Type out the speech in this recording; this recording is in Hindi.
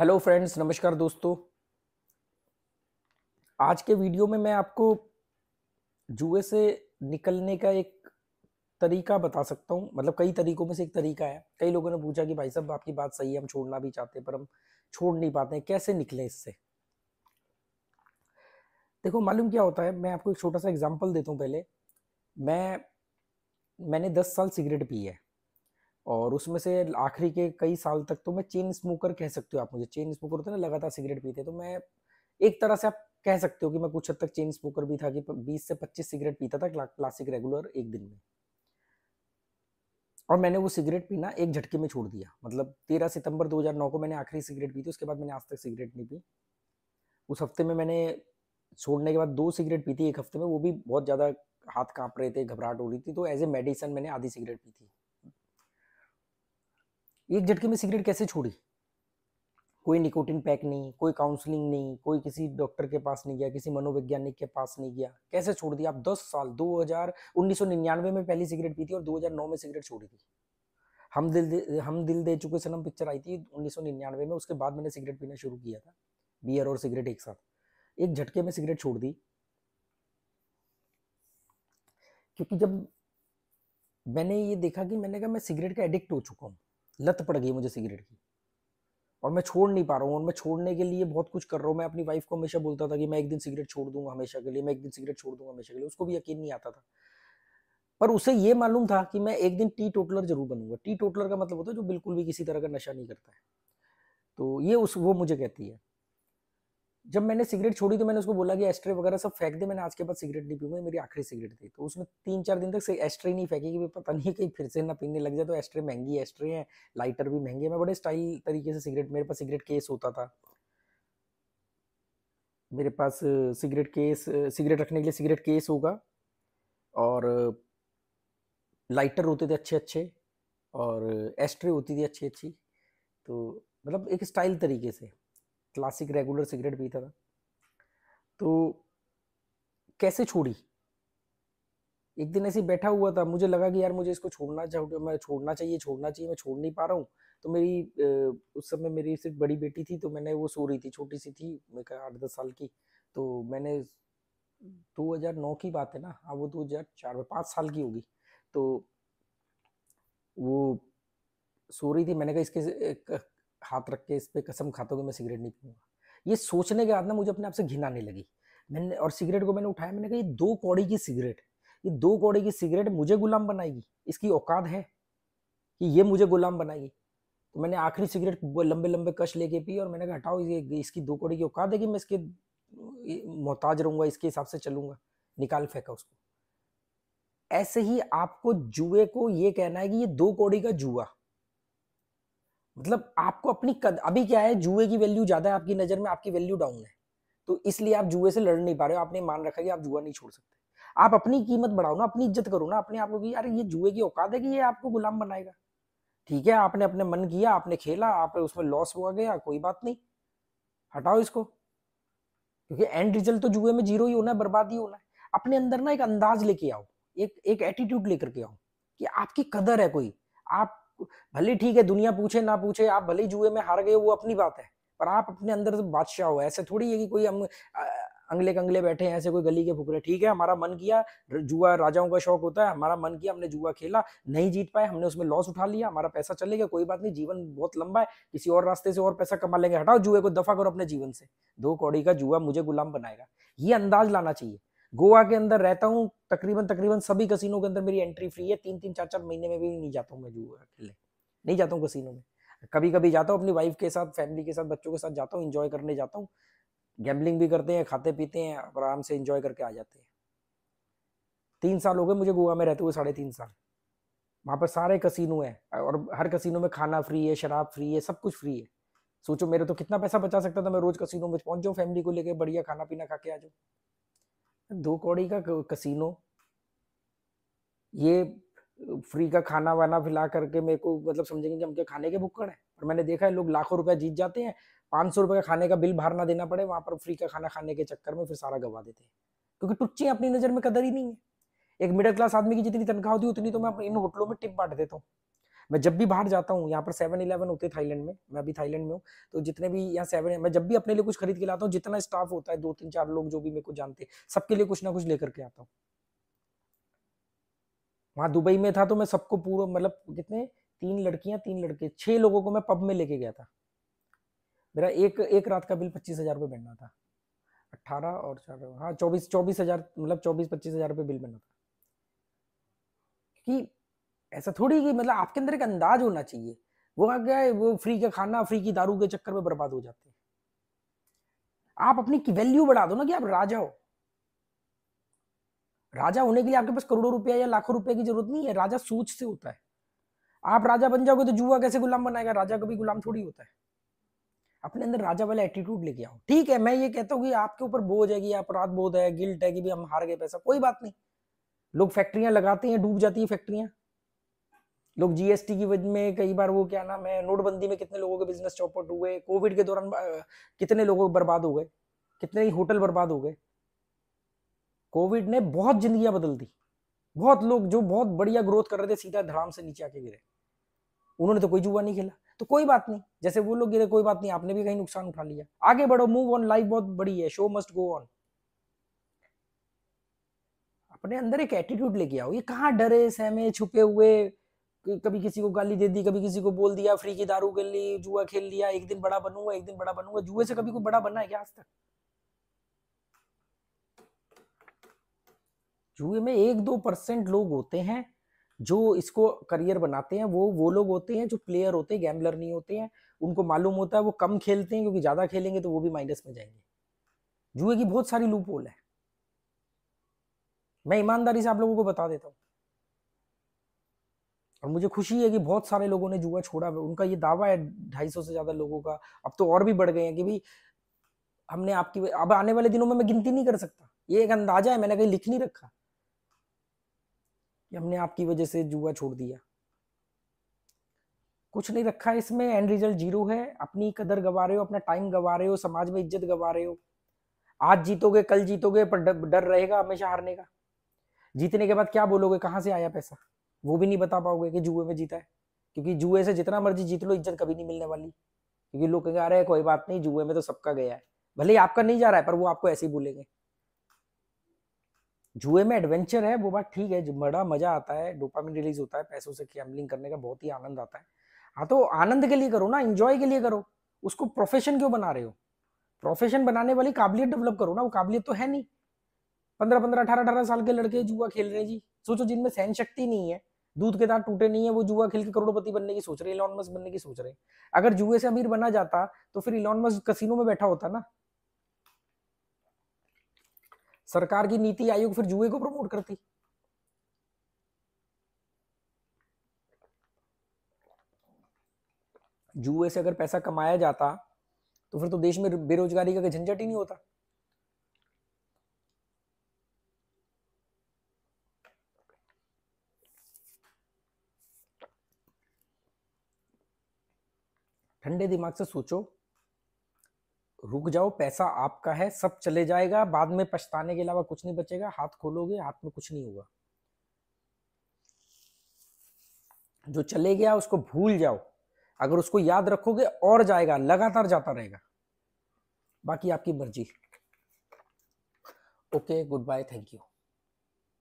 हेलो फ्रेंड्स नमस्कार दोस्तों आज के वीडियो में मैं आपको जुए से निकलने का एक तरीका बता सकता हूँ मतलब कई तरीकों में से एक तरीका है कई लोगों ने पूछा कि भाई साहब आपकी बात सही है हम छोड़ना भी चाहते हैं पर हम छोड़ नहीं पाते हैं कैसे निकले इससे देखो मालूम क्या होता है मैं आपको एक छोटा सा एग्जाम्पल देता हूँ पहले मैं मैंने दस साल सिगरेट पी है और उसमें से आखिरी के कई साल तक तो मैं चेन स्मोकर कह सकते हो आप मुझे चेन स्मोकर होते ना लगातार सिगरेट पीते तो मैं एक तरह से आप कह सकते हो कि मैं कुछ हद तक चेन स्मोकर भी था कि 20 से 25 सिगरेट पीता था क्लासिक रेगुलर एक दिन में और मैंने वो सिगरेट पीना एक झटके में छोड़ दिया मतलब 13 सितंबर 2009 को मैंने आखिरी सिगरेट पी थी उसके बाद मैंने आज तक सिगरेट नहीं पी उस हफ्ते में मैंने छोड़ने के बाद दो सिगरेट पी थी एक हफ्ते में वो भी बहुत ज़्यादा हाथ कांप रहे थे घबराहट हो रही थी तो एज ए मेडिसन मैंने आधी सिगरेट पी थी एक झटके में सिगरेट कैसे छोड़ी कोई निकोटिन पैक नहीं कोई काउंसलिंग नहीं कोई किसी डॉक्टर के पास नहीं गया किसी मनोवैज्ञानिक के पास नहीं गया कैसे छोड़ दिया आप 10 साल 2000 में पहली सिगरेट पी थी और 2009 में सिगरेट छोड़ी थी हम दिल दे हम दिल दे चुके सनम पिक्चर आई थी उन्नीस में उसके बाद मैंने सिगरेट पीना शुरू किया था बियर और सिगरेट एक साथ एक झटके में सिगरेट छोड़ दी क्योंकि जब मैंने ये देखा कि मैंने कहा मैं सिगरेट का एडिक्ट हो चुका हूँ लत पड़ गई मुझे सिगरेट की और मैं छोड़ नहीं पा रहा हूँ और मैं छोड़ने के लिए बहुत कुछ कर रहा हूँ मैं अपनी वाइफ को हमेशा बोलता था कि मैं एक दिन सिगरेट छोड़ दूंगा हमेशा के लिए मैं एक दिन सिगरेट छोड़ दूंगा हमेशा के लिए उसको भी यकीन नहीं आता था पर उसे ये मालूम था कि मैं एक दिन टी टोटलर जरूर बनूंगा टी टोटलर का मतलब होता है जो बिल्कुल भी किसी तरह का नशा नहीं करता है तो ये उस वो मुझे कहती है जब मैंने सिगरेट छोड़ी तो मैंने उसको बोला कि एस्ट्रे वगैरह सब फेंक दे मैंने आज के बाद सिगरेट नहीं पीऊंगी मेरी आखिरी सिगरेट थी तो उसने तीन चार दिन तक एस्ट्रे नहीं फेंकी कि पता नहीं कहीं फिर से ना पीने लग जाए तो एस्ट्रे महंगी एस्ट्रे है लाइटर भी महंगी है मैं बड़े स्टाइल तरीके से सिगरेट मेरे पास सिगरेट केस होता था मेरे पास सिगरेट केस सिगरेट रखने के लिए सिगरेट केस होगा और लाइटर होते थे अच्छे अच्छे और एस्ट्रे होती थी अच्छी अच्छी तो मतलब एक स्टाइल तरीके से क्लासिक रेगुलर सिगरेट पीता था तो कैसे छोड़ी एक दिन ऐसे बैठा हुआ था मुझे लगा कि यार मुझे इसको छोड़ना चाहिए मैं छोड़ना चाहिए छोड़ना चाहिए मैं छोड़ नहीं पा रहा हूँ तो मेरी उस समय मेरी सिर्फ बड़ी बेटी थी तो मैंने वो सो रही थी छोटी सी थी मैं कहा आठ दस साल की तो मैंने 2009 की बात है ना हाँ वो 2004 में पाँच साल की होगी तो वो सो रही थी मैंने कहा इसके हाथ रख के इस पर कसम खाता हूँ मैं सिगरेट नहीं पीऊँगा ये सोचने के बाद ना मुझे अपने आप से घिन आने लगी मैंने और सिगरेट को मैंने उठाया मैंने कहा ये दो कौड़ी की सिगरेट ये दो कौड़ी की सिगरेट मुझे गुलाम बनाएगी इसकी औकात है कि ये मुझे गुलाम बनाएगी तो मैंने आखिरी सिगरेट लंबे लंबे कश लेके पी और मैंने कहा हटाओ ये इसकी दो कौड़ी की औकात है कि मैं इसके मोहताज रहूंगा इसके हिसाब से चलूंगा निकाल फेंका उसको ऐसे ही आपको जुए को ये कहना है कि ये दो कौड़ी का जुआ मतलब आपको अपनी कद अभी क्या है जुए की वैल्यू ज्यादा है आपकी नजर में आपकी वैल्यू डाउन है तो इसलिए आप जुए से लड़ नहीं पा रहे हो आपने मान रखा है कि आप जुआ नहीं छोड़ सकते आप अपनी कीमत बढ़ाओ ना अपनी इज्जत करो ना अपने आप को कि यार ये जुए की औकात है कि ये आपको गुलाम बनाएगा ठीक है आपने अपने मन किया आपने खेला आप उसमें लॉस हुआ गया कोई बात नहीं हटाओ इसको क्योंकि एंड रिजल्ट तो जुए में जीरो ही होना है बर्बाद ही होना है अपने अंदर ना एक अंदाज लेके आओ एक एक एटीट्यूड लेकर के आओ कि आपकी कदर है कोई आप भले ठीक है दुनिया पूछे ना पूछे आप भले जुए में हार गए वो अपनी बात है पर आप अपने अंदर से बादशाह हो ऐसे थोड़ी है कि कोई हम अं, अंगले कंगले बैठे हैं ऐसे कोई गली के फुकरे ठीक है हमारा मन किया जुआ राजाओं का शौक होता है हमारा मन किया हमने जुआ खेला नहीं जीत पाए हमने उसमें लॉस उठा लिया हमारा पैसा चले गया कोई बात नहीं जीवन बहुत लंबा है किसी और रास्ते से और पैसा कमा लेंगे हटाओ जुए को दफा करो अपने जीवन से दो कौड़ी का जुआ मुझे गुलाम बनाएगा ये अंदाज लाना चाहिए गोवा के अंदर रहता हूँ तकरीबन तकरीबन सभी कसिनों के अंदर मेरी एंट्री फ्री है तीन तीन चार चार महीने में भी नहीं जाता हूँ मैं जुआ खेलने नहीं जाता हूँ कसिनों में कभी कभी जाता हूँ अपनी वाइफ के साथ फैमिली के साथ बच्चों के साथ जाता हूँ इंजॉय करने जाता हूँ गैम्बलिंग भी करते हैं खाते पीते हैं आराम से इंजॉय करके आ जाते हैं तीन साल हो गए मुझे गोवा में रहते हुए साढ़े तीन साल वहाँ पर सारे कसिनो हैं और हर कसिनो में खाना फ्री है शराब फ्री है सब कुछ फ्री है सोचो मेरे तो कितना पैसा बचा सकता था मैं रोज कसिनो में पहुंच जाऊँ फैमिली को लेकर बढ़िया खाना पीना खा के आ जाऊँ दो कौड़ी का कसिनो ये फ्री का खाना वाना फिला करके मेरे को मतलब समझेंगे कि हम क्या खाने के भुक्कड़ हैं पर मैंने देखा है लोग लाखों रुपया जीत जाते हैं पांच सौ रुपए का खाने का बिल बाहर ना देना पड़े वहां पर फ्री का खाना खाने के चक्कर में फिर सारा गवा देते हैं क्योंकि टुच्चियाँ अपनी नज़र में कदर ही नहीं है एक मिडिल क्लास आदमी की जितनी तनख्वाह होती है उतनी तो मैं इन होटलों में टिप बांट देता हूँ मैं जब भी बाहर जाता हूँ यहाँ पर सेवन इलेवन होते थाईलैंड में मैं अभी थाईलैंड में हूँ तो जितने भी यहाँ सेवन मैं जब भी अपने लिए कुछ खरीद के लाता हूँ जितना स्टाफ होता है दो तीन चार लोग जो भी मेरे को जानते सबके लिए कुछ ना कुछ लेकर के आता हूँ वहां दुबई में था तो मैं सबको पूरा मतलब कितने तीन लड़कियां तीन लड़के छह लोगों को मैं पब में लेके गया था मेरा एक एक रात का बिल पच्चीस हजार रुपये बनना था अट्ठारह और चार हाँ चौबीस चौबीस हजार मतलब चौबीस पच्चीस हजार रुपये बिल बनना था क्योंकि ऐसा थोड़ी कि मतलब आपके अंदर एक अंदाज होना चाहिए वो आ गया वो फ्री का खाना फ्री की दारू के चक्कर में बर्बाद हो जाते हैं आप अपनी वैल्यू बढ़ा दो ना कि आप राजा हो राजा होने के लिए आपके पास करोड़ों रुपया या लाखों रुपए की जरूरत नहीं है राजा सोच से होता है आप राजा बन जाओगे तो जुआ कैसे गुलाम बनाएगा राजा कभी गुलाम थोड़ी होता है अपने अंदर राजा वाला एटीट्यूड लेके आओ ठीक है मैं ये कहता हूँ कि आपके ऊपर बोझ है कि अपराध बोध है गिल्ट है कि भी हम हार गए पैसा कोई बात नहीं लोग फैक्ट्रियां लगाते हैं डूब जाती है फैक्ट्रियां लोग जीएसटी की वजह में कई बार वो क्या नाम है नोटबंदी में कितने लोगों के बिजनेस चौपट हुए कोविड के दौरान कितने लोगों के बर्बाद हो गए कितने ही होटल बर्बाद हो गए कोविड ने बहुत जिंदगियां बदल दी बहुत लोग जो बहुत बढ़िया ग्रोथ कर रहे थे सीधा धड़ाम से नीचे आके गिरे उन्होंने तो कोई जुआ नहीं खेला तो कोई बात नहीं जैसे वो लोग गिरे कोई बात नहीं आपने भी कहीं नुकसान उठा लिया आगे बढ़ो मूव ऑन लाइफ बहुत बड़ी है शो मस्ट गो ऑन अपने अंदर एक एटीट्यूड लेके आओ ये कहाँ डरे सहमे छुपे हुए कभी किसी को गाली दे दी कभी किसी को बोल दिया फ्री की दारू खेल ली जुआ खेल लिया एक दिन बड़ा बनूंगा एक दिन बड़ा बनूंगा जुए से कभी कोई बड़ा बना है क्या आज तक जुए में एक दो परसेंट लोग होते हैं जो इसको करियर बनाते हैं वो वो लोग होते हैं जो प्लेयर होते हैं गैम्बलर नहीं होते हैं उनको मालूम होता है वो कम खेलते हैं क्योंकि ज़्यादा खेलेंगे तो वो भी माइनस में जाएंगे जुए की बहुत सारी लूप होल है मैं ईमानदारी से आप लोगों को बता देता हूँ और मुझे खुशी है कि बहुत सारे लोगों ने जुआ छोड़ा उनका ये दावा है ढाई सौ से ज़्यादा लोगों का अब तो और भी बढ़ गए हैं कि भाई हमने आपकी अब आने वाले दिनों में मैं गिनती नहीं कर सकता ये एक अंदाजा है मैंने कहीं लिख नहीं रखा कि हमने आपकी वजह से जुआ छोड़ दिया कुछ नहीं रखा इसमें एंड रिजल्ट जीरो है अपनी कदर गवा रहे हो अपना टाइम गवा रहे हो समाज में इज्जत गवा रहे हो आज जीतोगे कल जीतोगे पर डर रहेगा हमेशा हारने का जीतने के बाद क्या बोलोगे कहाँ से आया पैसा वो भी नहीं बता पाओगे कि जुए में जीता है क्योंकि जुए से जितना मर्जी जीत लो इज्जत कभी नहीं मिलने वाली क्योंकि लोग कहेंगे अरे कोई बात नहीं जुए में तो सबका गया है भले ही आपका नहीं जा रहा है पर वो आपको ऐसे ही बोलेंगे जुए में एडवेंचर है वो बात ठीक है बड़ा मजा आता है डोपामिन रिलीज होता है पैसों से गैम्बलिंग करने का बहुत ही आनंद आता है हाँ तो आनंद के लिए करो ना इंजॉय के लिए करो उसको प्रोफेशन क्यों बना रहे हो प्रोफेशन बनाने वाली काबिलियत डेवलप करो ना वो काबिलियत तो है नहीं पंद्रह पंद्रह अठारह अठारह साल के लड़के जुआ खेल रहे हैं जी सोचो जिनमें सहन शक्ति नहीं है दूध के दांत टूटे नहीं है वो जुआ खेल के करोड़पति बनने की सोच रहे इलॉन मस्क बनने की सोच रहे अगर जुए से अमीर बना जाता तो फिर इलॉन मस्क कसिनो में बैठा होता ना सरकार की नीति आयोग फिर जुए को प्रमोट करती जुए से अगर पैसा कमाया जाता तो फिर तो देश में बेरोजगारी का झंझट ही नहीं होता ठंडे दिमाग से सोचो रुक जाओ पैसा आपका है सब चले जाएगा बाद में पछताने के अलावा कुछ नहीं बचेगा हाथ खोलोगे हाथ में कुछ नहीं होगा जो चले गया उसको भूल जाओ अगर उसको याद रखोगे और जाएगा लगातार जाता रहेगा बाकी आपकी मर्जी okay goodbye thank you